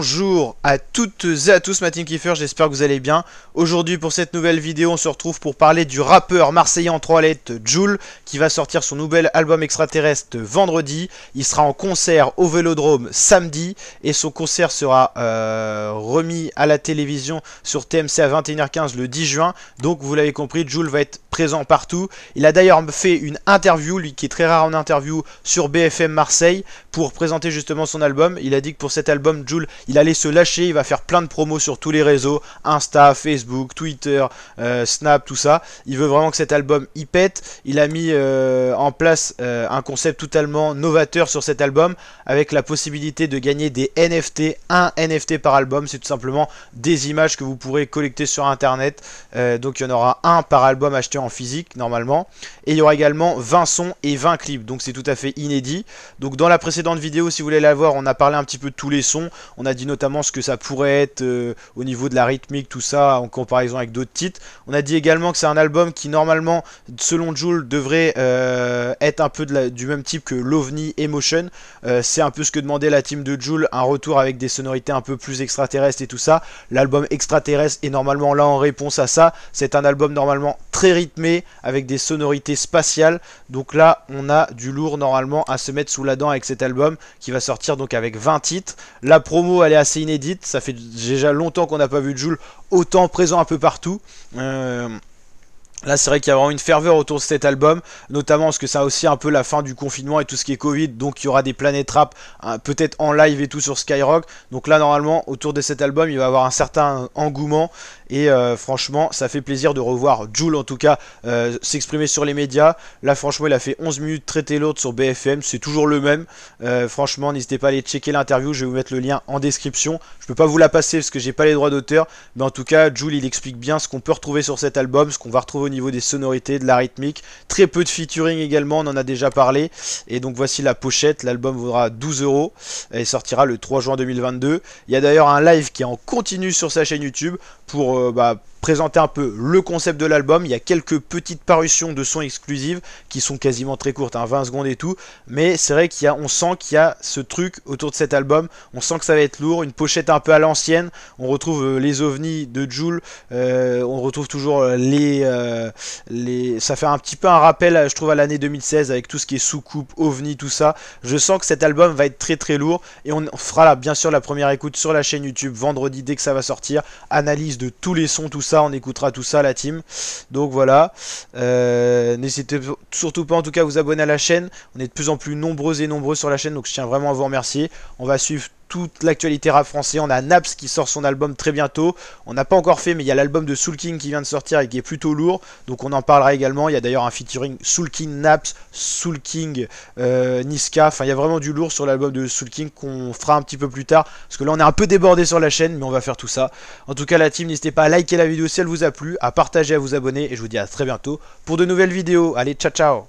Bonjour à toutes et à tous, Matin Kiefer. j'espère que vous allez bien. Aujourd'hui pour cette nouvelle vidéo, on se retrouve pour parler du rappeur marseillais en trois lettres, Joule, qui va sortir son nouvel album extraterrestre vendredi. Il sera en concert au Vélodrome samedi et son concert sera euh, remis à la télévision sur TMC à 21h15 le 10 juin. Donc vous l'avez compris, Joule va être présent partout. Il a d'ailleurs fait une interview, lui qui est très rare en interview, sur BFM Marseille pour présenter justement son album. Il a dit que pour cet album, Joule il allait se lâcher, il va faire plein de promos sur tous les réseaux, Insta, Facebook, Twitter, euh, Snap, tout ça. Il veut vraiment que cet album y pète. Il a mis euh, en place euh, un concept totalement novateur sur cet album, avec la possibilité de gagner des NFT, un NFT par album. C'est tout simplement des images que vous pourrez collecter sur Internet. donc il y en aura un par album acheté en physique, normalement. Et il y aura également 20 sons et 20 clips, donc c'est tout à fait inédit. Donc dans la précédente vidéo, si vous voulez la voir, on a parlé un petit peu de tous les sons. On a notamment ce que ça pourrait être euh, au niveau de la rythmique, tout ça, en comparaison avec d'autres titres. On a dit également que c'est un album qui, normalement, selon jules devrait euh, être un peu de du même type que l'OVNI Emotion. Euh, c'est un peu ce que demandait la team de jules un retour avec des sonorités un peu plus extraterrestres et tout ça. L'album extraterrestre est normalement là en réponse à ça. C'est un album normalement très rythmé, avec des sonorités spatiales. Donc là, on a du lourd normalement à se mettre sous la dent avec cet album qui va sortir donc avec 20 titres. La promo, elle est assez inédite. Ça fait déjà longtemps qu'on n'a pas vu Jules autant présent un peu partout. Euh, là, c'est vrai qu'il y a vraiment une ferveur autour de cet album, notamment parce que ça a aussi un peu la fin du confinement et tout ce qui est Covid, donc il y aura des planètes rap hein, peut-être en live et tout sur Skyrock. Donc là, normalement, autour de cet album, il va y avoir un certain engouement et euh, franchement, ça fait plaisir de revoir Jules en tout cas euh, s'exprimer sur les médias. Là, franchement, il a fait 11 minutes traiter l'autre sur BFM. C'est toujours le même. Euh, franchement, n'hésitez pas à aller checker l'interview. Je vais vous mettre le lien en description. Je peux pas vous la passer parce que j'ai pas les droits d'auteur. Mais en tout cas, Jules, il explique bien ce qu'on peut retrouver sur cet album, ce qu'on va retrouver au niveau des sonorités, de la rythmique. Très peu de featuring également, on en a déjà parlé. Et donc voici la pochette. L'album vaudra 12 euros Il sortira le 3 juin 2022. Il y a d'ailleurs un live qui est en continu sur sa chaîne YouTube pour euh, bah, présenter un peu le concept de l'album. Il y a quelques petites parutions de sons exclusives qui sont quasiment très courtes, un hein, 20 secondes et tout. Mais c'est vrai qu'il y on sent qu'il y a ce truc autour de cet album. On sent que ça va être lourd, une pochette un peu à l'ancienne. On retrouve euh, les ovnis de jules euh, on retrouve toujours les, les. Ça fait un petit peu un rappel, je trouve, à l'année 2016 avec tout ce qui est sous-coupe, ovni, tout ça. Je sens que cet album va être très très lourd et on fera là, bien sûr la première écoute sur la chaîne YouTube vendredi dès que ça va sortir. Analyse de tout les sons, tout ça, on écoutera tout ça, la team. Donc voilà, euh, n'hésitez surtout pas en tout cas vous abonner à la chaîne. On est de plus en plus nombreux et nombreux sur la chaîne, donc je tiens vraiment à vous remercier. On va suivre toute l'actualité rap français. On a Naps qui sort son album très bientôt. On n'a pas encore fait, mais il y a l'album de Soul King qui vient de sortir et qui est plutôt lourd. Donc on en parlera également. Il y a d'ailleurs un featuring Soul King Naps, Soul King euh, Niska. Enfin, il y a vraiment du lourd sur l'album de Soul King qu'on fera un petit peu plus tard. Parce que là, on est un peu débordé sur la chaîne, mais on va faire tout ça. En tout cas, la team, n'hésitez pas à liker la vidéo si elle vous a plu, à partager, à vous abonner. Et je vous dis à très bientôt pour de nouvelles vidéos. Allez, ciao, ciao!